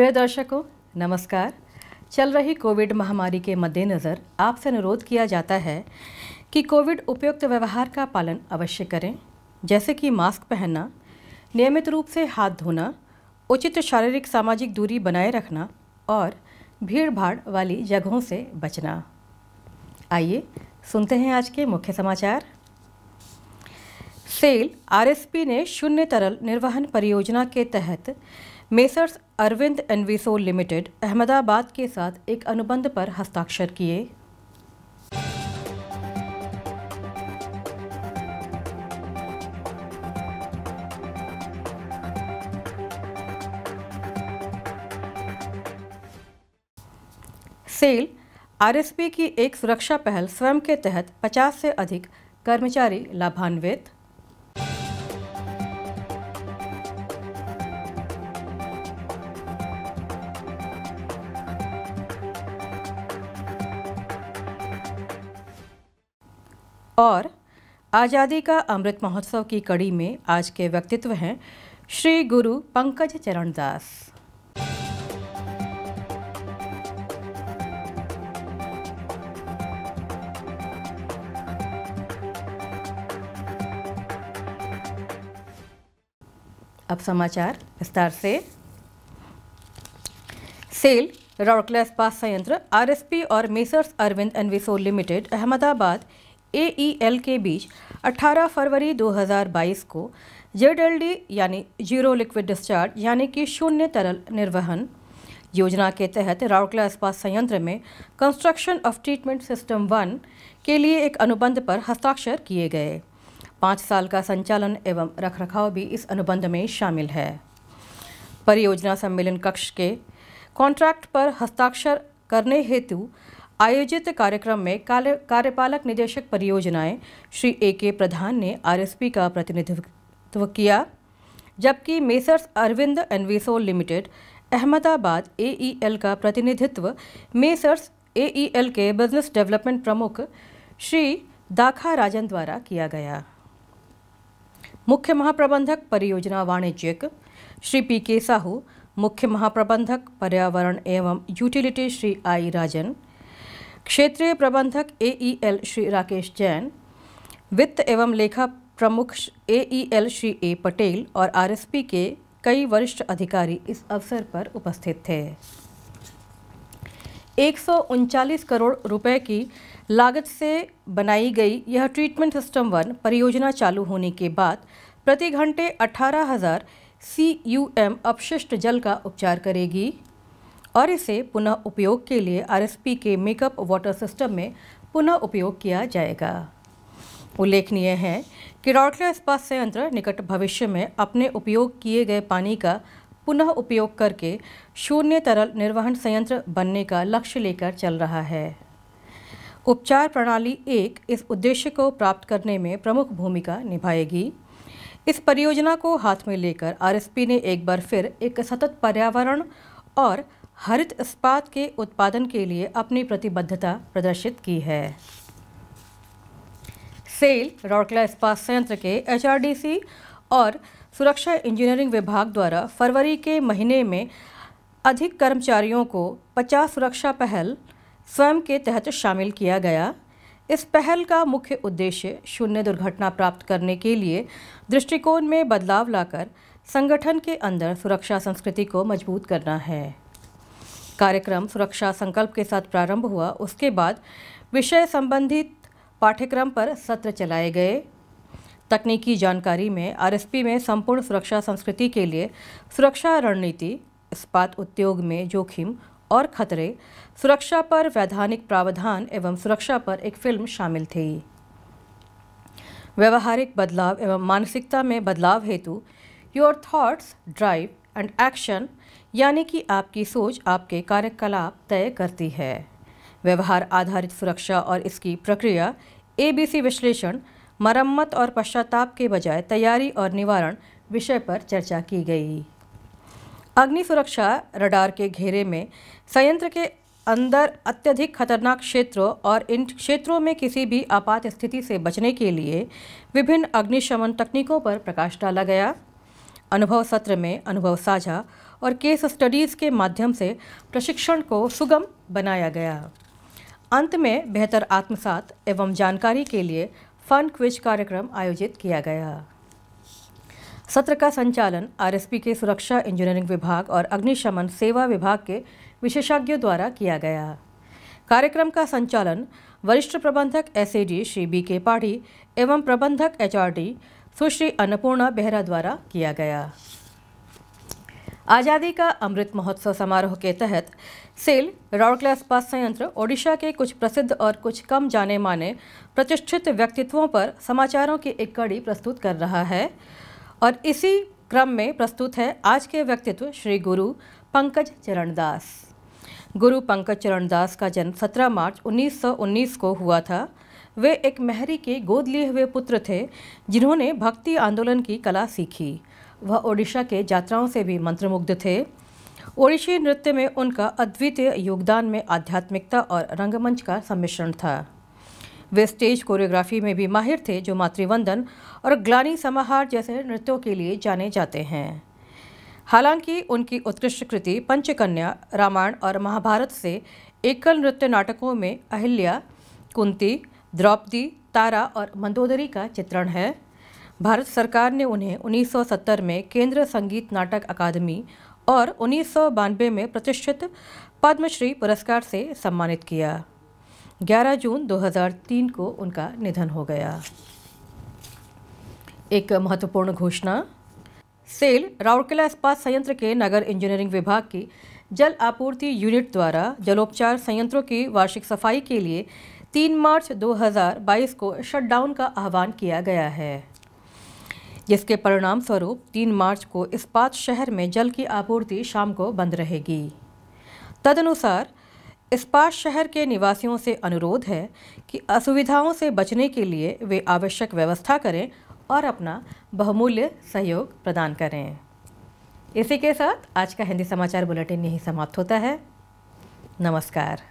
प्रिय दर्शकों नमस्कार चल रही कोविड महामारी के मद्देनज़र आपसे अनुरोध किया जाता है कि कोविड उपयुक्त व्यवहार का पालन अवश्य करें जैसे कि मास्क पहनना नियमित रूप से हाथ धोना उचित शारीरिक सामाजिक दूरी बनाए रखना और भीड़ भाड़ वाली जगहों से बचना आइए सुनते हैं आज के मुख्य समाचार सेल आरएसपी ने शून्य तरल निर्वहन परियोजना के तहत Messrs Arvind Enviso limited Ahmedabad के साथ एक अनुबंध पर हस्ताक्षर किए सेल आरएसपी की एक सुरक्षा पहल स्वयं के तहत 50 से अधिक कर्मचारी लाभान्वित और आज़ादी का अमृत महोत्सव की कड़ी में आज के व्यक्तित्व हैं श्री गुरु पंकज चरण दास अब समाचार विस्तार से सेल रौरकला पास संयंत्र आरएसपी और Messrs Arvind Enviso limited Ahmedabad L e के बीच 18 फरवरी 2022 को जेड एल डी यानी जीरो लिक्विड डिस्चार्ज यानी कि शून्य तरल निर्वहन योजना के तहत राउरकला इस्पात संयंत्र में construction of treatment system one के लिए एक अनुबंध पर हस्ताक्षर किए गए पाँच साल का संचालन एवं रखरखाव भी इस अनुबंध में शामिल है परियोजना सम्मेलन कक्ष के कॉन्ट्रैक्ट पर हस्ताक्षर करने हेतु आयोजित कार्यक्रम में कार्यपालक निदेशक परियोजनाएं श्री ए के प्रधान ने आरएसपी का प्रतिनिधित्व किया जबकि Messrs Arvind Enviso limited Ahmedabad AEL का प्रतिनिधित्व मेसर्स एईएल के बिजनेस डेवलपमेंट प्रमुख श्री दाखा राजन द्वारा किया गया मुख्य महाप्रबंधक परियोजना वाणिज्यिक श्री पी के साहू मुख्य महाप्रबंधक पर्यावरण एवं यूटिलिटी श्री आई राजन क्षेत्रीय प्रबंधक एईएल e श्री राकेश जैन वित्त एवं लेखा प्रमुख AEL e Shri A Patel और आरएसपी के कई वरिष्ठ अधिकारी इस अवसर पर उपस्थित थे एक करोड़ रुपए की लागत से बनाई गई यह ट्रीटमेंट सिस्टम वन परियोजना चालू होने के बाद प्रति घंटे अठारह हज़ार सी यू एम अपशिष्ट जल का उपचार करेगी और इसे पुनः उपयोग के लिए आरएसपी के मेकअप वाटर सिस्टम में पुनः उपयोग किया जाएगा उल्लेखनीय है कि रौटला इस्पात संयंत्र निकट भविष्य में अपने उपयोग किए गए पानी का पुनः उपयोग करके शून्य तरल निर्वहन संयंत्र बनने का लक्ष्य लेकर चल रहा है उपचार प्रणाली एक इस उद्देश्य को प्राप्त करने में प्रमुख भूमिका निभाएगी इस परियोजना को हाथ में लेकर आरएसपी ने एक बार फिर एक सतत पर्यावरण और हरित इस्पात के उत्पादन के लिए अपनी प्रतिबद्धता प्रदर्शित की है सेल रौरकला इस्पात संयंत्र के एचआरडीसी और सुरक्षा इंजीनियरिंग विभाग द्वारा फरवरी के महीने में अधिक कर्मचारियों को 50 सुरक्षा पहल स्वयं के तहत शामिल किया गया इस पहल का मुख्य उद्देश्य शून्य दुर्घटना प्राप्त करने के लिए दृष्टिकोण में बदलाव लाकर संगठन के अंदर सुरक्षा संस्कृति को मजबूत करना है कार्यक्रम सुरक्षा संकल्प के साथ प्रारंभ हुआ उसके बाद विषय संबंधित पाठ्यक्रम पर सत्र चलाए गए तकनीकी जानकारी में आरएसपी में संपूर्ण सुरक्षा संस्कृति के लिए सुरक्षा रणनीति इस्पात उद्योग में जोखिम और खतरे सुरक्षा पर वैधानिक प्रावधान एवं सुरक्षा पर एक फिल्म शामिल थी व्यवहारिक बदलाव एवं मानसिकता में बदलाव हेतु your thoughts drive and action यानी कि आपकी सोच आपके कार्यकलाप तय करती है व्यवहार आधारित सुरक्षा और इसकी प्रक्रिया एबीसी विश्लेषण मरम्मत और पश्चाताप के बजाय तैयारी और निवारण विषय पर चर्चा की गई अग्नि सुरक्षा रडार के घेरे में संयंत्र के अंदर अत्यधिक खतरनाक क्षेत्रों और इन क्षेत्रों में किसी भी आपात स्थिति से बचने के लिए विभिन्न अग्निशमन तकनीकों पर प्रकाश डाला गया अनुभव सत्र में अनुभव साझा और केस स्टडीज़ के माध्यम से प्रशिक्षण को सुगम बनाया गया अंत में बेहतर आत्मसात एवं जानकारी के लिए फन क्विज कार्यक्रम आयोजित किया गया सत्र का संचालन आरएसपी के सुरक्षा इंजीनियरिंग विभाग और अग्निशमन सेवा विभाग के विशेषज्ञों द्वारा किया गया कार्यक्रम का संचालन वरिष्ठ प्रबंधक एसएडी श्री बी के पाठी एवं प्रबंधक एचआरडी सुश्री तो अन्नपूर्णा बेहरा द्वारा किया गया आज़ादी का अमृत महोत्सव समारोह के तहत सेल राउरकला इस्पात संयंत्र ओडिशा के कुछ प्रसिद्ध और कुछ कम जाने माने प्रतिष्ठित व्यक्तित्वों पर समाचारों की एक कड़ी प्रस्तुत कर रहा है और इसी क्रम में प्रस्तुत है आज के व्यक्तित्व श्री गुरु पंकज चरण दास गुरु पंकज चरण दास का जन्म 17 मार्च 1919 को हुआ था वे एक मेहरी के गोद लिए हुए पुत्र थे जिन्होंने भक्ति आंदोलन की कला सीखी वह ओडिशा के यात्राओं से भी मंत्रमुग्ध थे ओडिशी नृत्य में उनका अद्वितीय योगदान में आध्यात्मिकता और रंगमंच का सम्मिश्रण था वे स्टेज कोरियोग्राफी में भी माहिर थे जो मातृवंदन और ग्लानी समाहार जैसे नृत्यों के लिए जाने जाते हैं हालांकि उनकी उत्कृष्ट कृति पंचकन्या रामायण और महाभारत से एकल नृत्य नाटकों में अहिल्या कुंती द्रौपदी तारा और मंदोदरी का चित्रण है भारत सरकार ने उन्हें 1970 में केंद्र संगीत नाटक अकादमी और उन्नीस में प्रतिष्ठित पद्मश्री पुरस्कार से सम्मानित किया 11 जून 2003 को उनका निधन हो गया एक महत्वपूर्ण घोषणा सेल राउरकेला इस्पात संयंत्र के नगर इंजीनियरिंग विभाग की जल आपूर्ति यूनिट द्वारा जलोपचार संयंत्रों की वार्षिक सफाई के लिए तीन मार्च 2022 को शटडाउन का आह्वान किया गया है जिसके परिणाम स्वरूप तीन मार्च को इस्पात शहर में जल की आपूर्ति शाम को बंद रहेगी तदनुसार इस्पात शहर के निवासियों से अनुरोध है कि असुविधाओं से बचने के लिए वे आवश्यक व्यवस्था करें और अपना बहुमूल्य सहयोग प्रदान करें इसी के साथ आज का हिंदी समाचार बुलेटिन यही समाप्त होता है नमस्कार